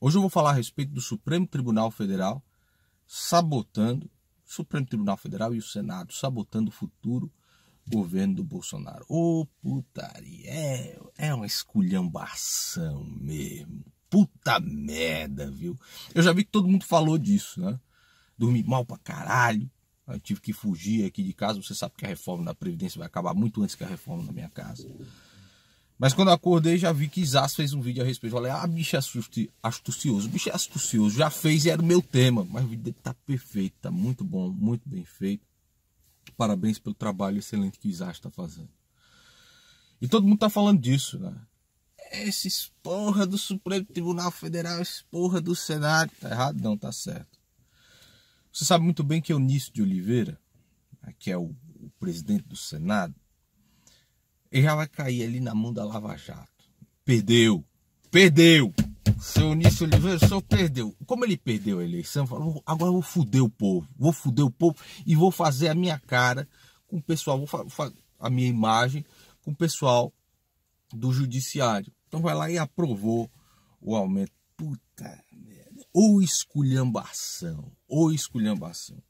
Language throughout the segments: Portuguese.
Hoje eu vou falar a respeito do Supremo Tribunal Federal sabotando o Supremo Tribunal Federal e o Senado sabotando o futuro governo do Bolsonaro. Ô oh, putaria, é, é uma esculhambação mesmo. Puta merda, viu? Eu já vi que todo mundo falou disso, né? Dormi mal pra caralho. Eu tive que fugir aqui de casa. Você sabe que a reforma da Previdência vai acabar muito antes que a reforma da minha casa. Mas quando eu acordei, já vi que Isas fez um vídeo a respeito. Eu falei, ah, bicho é astucioso. bicho é astucioso. Já fez e era o meu tema. Mas o vídeo dele tá perfeito, tá muito bom, muito bem feito. Parabéns pelo trabalho excelente que o Isas está fazendo. E todo mundo tá falando disso, né? Esses porra do Supremo Tribunal Federal, esses porra do Senado. Tá errado? Não, tá certo. Você sabe muito bem que Eunício de Oliveira, né, que é o, o presidente do Senado, ele já vai cair ali na mão da Lava Jato. Perdeu. Perdeu. Seu Nisso Oliveira só perdeu. Como ele perdeu a eleição, falou: agora eu vou fuder o povo. Vou fuder o povo e vou fazer a minha cara com o pessoal, vou fazer a minha imagem com o pessoal do judiciário. Então vai lá e aprovou o aumento. Puta merda. Ou esculhambação. Ou esculhambação.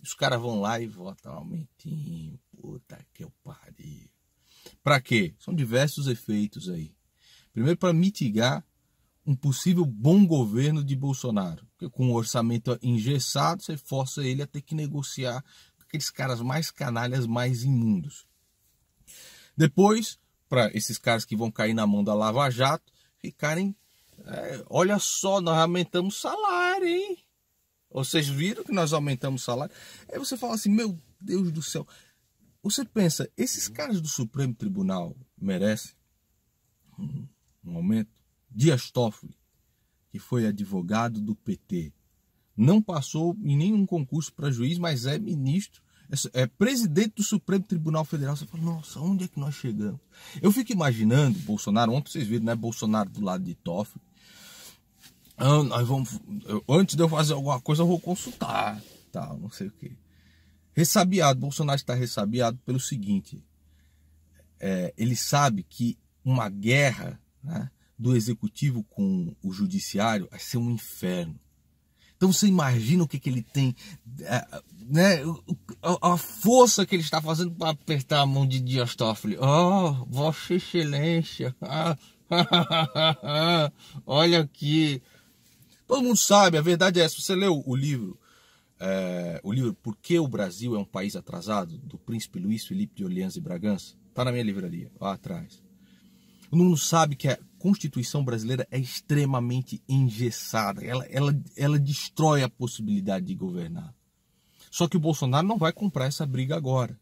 Os caras vão lá e votam aumentinho. Puta que eu pariu. Para quê? São diversos efeitos aí. Primeiro, para mitigar um possível bom governo de Bolsonaro, porque com o um orçamento engessado, você força ele a ter que negociar com aqueles caras mais canalhas, mais imundos. Depois, para esses caras que vão cair na mão da Lava Jato, ficarem. É, olha só, nós aumentamos salário, hein? Vocês viram que nós aumentamos salário? Aí você fala assim: Meu Deus do céu, você pensa, esses uhum. caras do Supremo Tribunal merecem um, momento? aumento? Dias Toffoli, que foi advogado do PT, não passou em nenhum concurso para juiz, mas é ministro, é, é presidente do Supremo Tribunal Federal. Você fala, nossa, onde é que nós chegamos? Eu fico imaginando, Bolsonaro, ontem vocês viram, né? Bolsonaro do lado de Toffoli. Ah, nós vamos, eu, antes de eu fazer alguma coisa, eu vou consultar, tal, não sei o quê. Ressabiado, Bolsonaro está ressabiado pelo seguinte: é, ele sabe que uma guerra né, do executivo com o judiciário vai ser um inferno. Então você imagina o que, que ele tem, é, né, a, força que ele está fazendo para apertar a mão de Dias Toffoli. Oh, Vossa Excelência, olha aqui. Todo mundo sabe, a verdade é essa. Você leu o livro é, o livro Por que o Brasil é um País Atrasado, do príncipe Luiz Felipe de Orleans e Bragança, está na minha livraria, lá atrás. O mundo sabe que a Constituição brasileira é extremamente engessada, ela, ela, ela destrói a possibilidade de governar. Só que o Bolsonaro não vai comprar essa briga agora.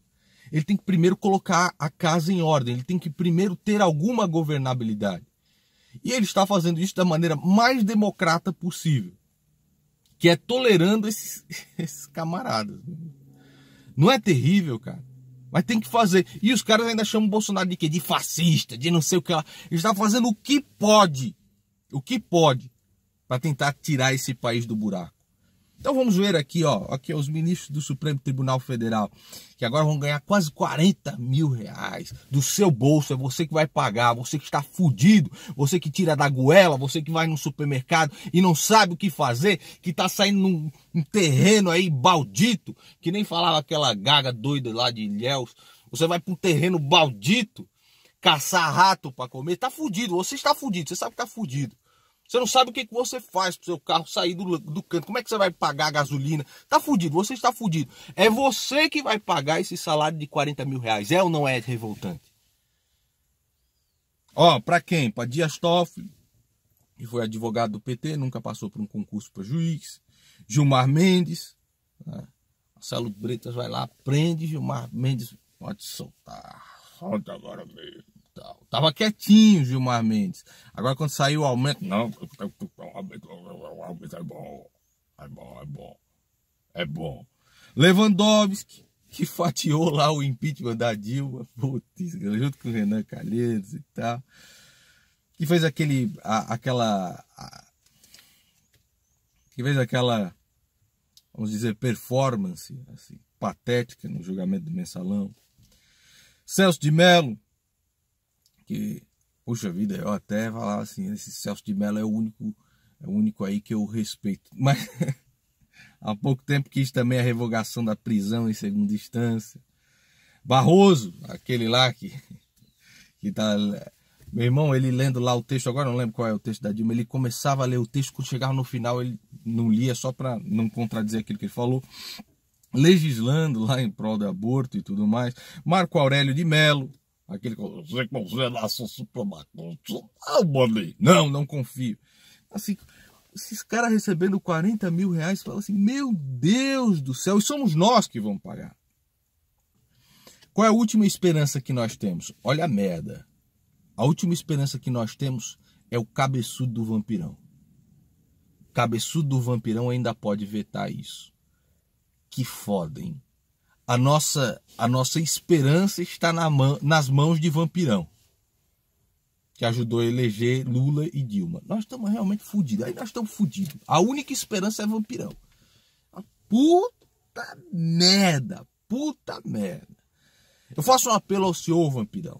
Ele tem que primeiro colocar a casa em ordem, ele tem que primeiro ter alguma governabilidade. E ele está fazendo isso da maneira mais democrata possível que é tolerando esses, esses camaradas. Não é terrível, cara? Mas tem que fazer. E os caras ainda chamam o Bolsonaro de quê? De fascista, de não sei o que lá. Ele está fazendo o que pode, o que pode, para tentar tirar esse país do buraco. Então vamos ver aqui, ó, aqui é os ministros do Supremo Tribunal Federal, que agora vão ganhar quase 40 mil reais do seu bolso. É você que vai pagar, você que está fudido, você que tira da goela, você que vai no supermercado e não sabe o que fazer, que está saindo num um terreno aí baldito, que nem falava aquela gaga doida lá de Ilhéus. Você vai para um terreno baldito caçar rato para comer, tá fudido, você está fudido, você sabe que tá fudido. Você não sabe o que, que você faz pro seu carro sair do, do canto. Como é que você vai pagar a gasolina? Tá fudido, você está fudido. É você que vai pagar esse salário de 40 mil reais. É ou não é revoltante? Ó, para quem? Para Dias Toffoli, que foi advogado do PT, nunca passou por um concurso para juiz. Gilmar Mendes. Né? Marcelo Bretas vai lá, prende Gilmar Mendes. Pode soltar. Solta agora mesmo tal. Tava quietinho Gilmar Mendes. Agora quando saiu o aumento, não, o aumento é bom, é bom, é bom, é bom. Lewandowski, que fatiou lá o impeachment da Dilma, putz, junto com o Renan Calheiros e tal. Que fez aquele, a, aquela, a, que fez aquela, vamos dizer, performance, assim, patética no julgamento do mensalão. Celso de Mello, que, poxa vida, eu até falava assim, esse Celso de Mello é o único, é o único aí que eu respeito. Mas há pouco tempo quis também a revogação da prisão em segunda instância. Barroso, aquele lá que, que tá. Meu irmão, ele lendo lá o texto, agora não lembro qual é o texto da Dilma, ele começava a ler o texto, quando chegava no final, ele não lia só para não contradizer aquilo que ele falou legislando lá em prol do aborto e tudo mais. Marco Aurélio de Mello, Aquele você confia na sua Não, não confio. Assim, esses caras recebendo 40 mil reais, fala assim, meu Deus do céu, e somos nós que vamos pagar. Qual é a última esperança que nós temos? Olha a merda. A última esperança que nós temos é o cabeçudo do vampirão. O cabeçudo do vampirão ainda pode vetar isso. Que foda, hein? a nossa, a nossa esperança está na mão, nas mãos de Vampirão, que ajudou a eleger Lula e Dilma. Nós estamos realmente fodidos. Aí nós estamos fodidos. A única esperança é Vampirão. Puta merda, puta merda. Eu faço um apelo ao senhor, Vampirão.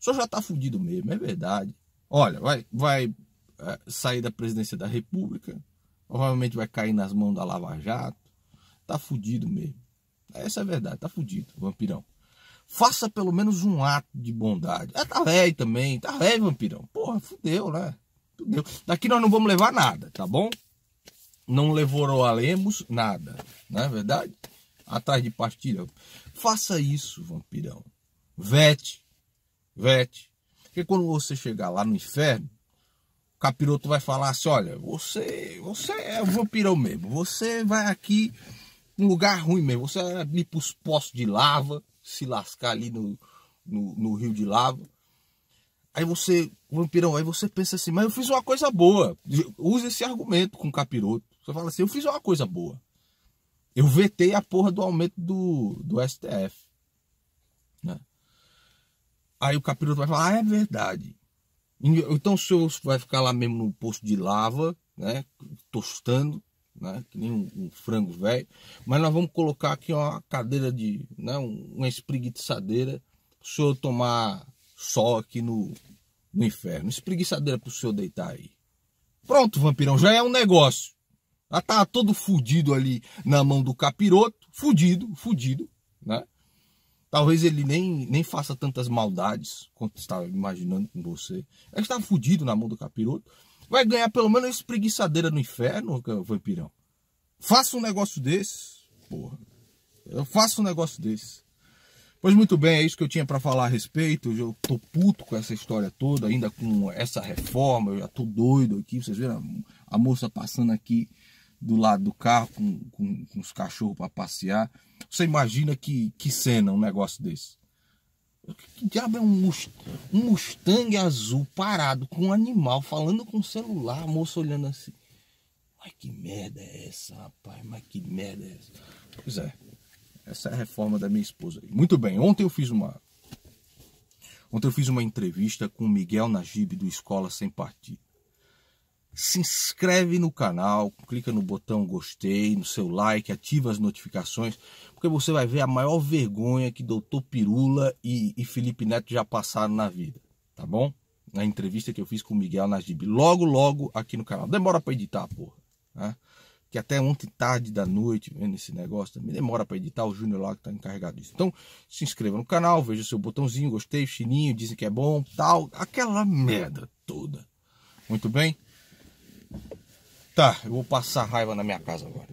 O senhor já está fudido mesmo, é verdade. Olha, vai, vai é, sair da presidência da República, provavelmente vai cair nas mãos da Lava Jato. Tá fudido mesmo. Essa é a verdade, tá fudido, vampirão. Faça pelo menos um ato de bondade. É, tá velho também, tá velho, vampirão. Porra, fudeu, né? Fudeu. Daqui nós não vamos levar nada, tá bom? Não Lemos nada, não é verdade? Atrás de pastilha. Faça isso, vampirão. Vete, vete. Porque quando você chegar lá no inferno, o capiroto vai falar assim: olha, você, você é o vampirão mesmo. Você vai aqui um lugar ruim mesmo. Você era ir para os poços de lava, se lascar ali no, no, no rio de lava. Aí você, vampirão, aí você pensa assim, mas eu fiz uma coisa boa. Usa esse argumento com o capiroto. Você fala assim, eu fiz uma coisa boa. Eu vetei a porra do aumento do, do STF. Né? Aí o capiroto vai falar, ah, é verdade. Então o senhor vai ficar lá mesmo no posto de lava, né? Tostando né? que nem um, um frango velho, mas nós vamos colocar aqui uma cadeira de, né? uma espreguiçadeira para o senhor tomar sol aqui no, no inferno. Espreguiçadeira para o senhor deitar aí. Pronto, vampirão, já é um negócio. Já tá todo fudido ali na mão do capiroto, fudido, fudido, né? Talvez ele nem, nem faça tantas maldades quanto estava imaginando com você. Ele é estava fudido na mão do capiroto. Vai ganhar pelo menos uma no inferno, vampirão. Faça um negócio desse. Porra. Eu faço um negócio desse. Pois muito bem, é isso que eu tinha para falar a respeito. Eu tô puto com essa história toda, ainda com essa reforma. Eu já tô doido aqui. Vocês viram a, moça passando aqui do lado do carro com, com, com os cachorros para passear. Você imagina que, que cena um negócio desse? Que diabo é um, um Mustang azul parado com um animal falando com o um celular, a moça olhando assim. Mas que merda é essa, rapaz? Mas que merda é essa? Pois é, essa é a reforma da minha esposa. Muito bem, ontem eu fiz uma. Ontem eu fiz uma entrevista com o Miguel Najib do Escola Sem Partido se inscreve no canal, clica no botão gostei, no seu like, ativa as notificações, porque você vai ver a maior vergonha que Doutor Pirula e, e Felipe Neto já passaram na vida, tá bom? Na entrevista que eu fiz com o Miguel Najib, logo, logo aqui no canal. Demora para editar, porra. Né? Que até ontem tarde da noite, vendo esse negócio, também demora para editar. O Júnior lá que tá encarregado disso. Então, se inscreva no canal, veja o seu botãozinho, gostei, chininho, dizem que é bom, tal, aquela merda toda. Muito bem? Tá, eu vou passar raiva na minha casa agora.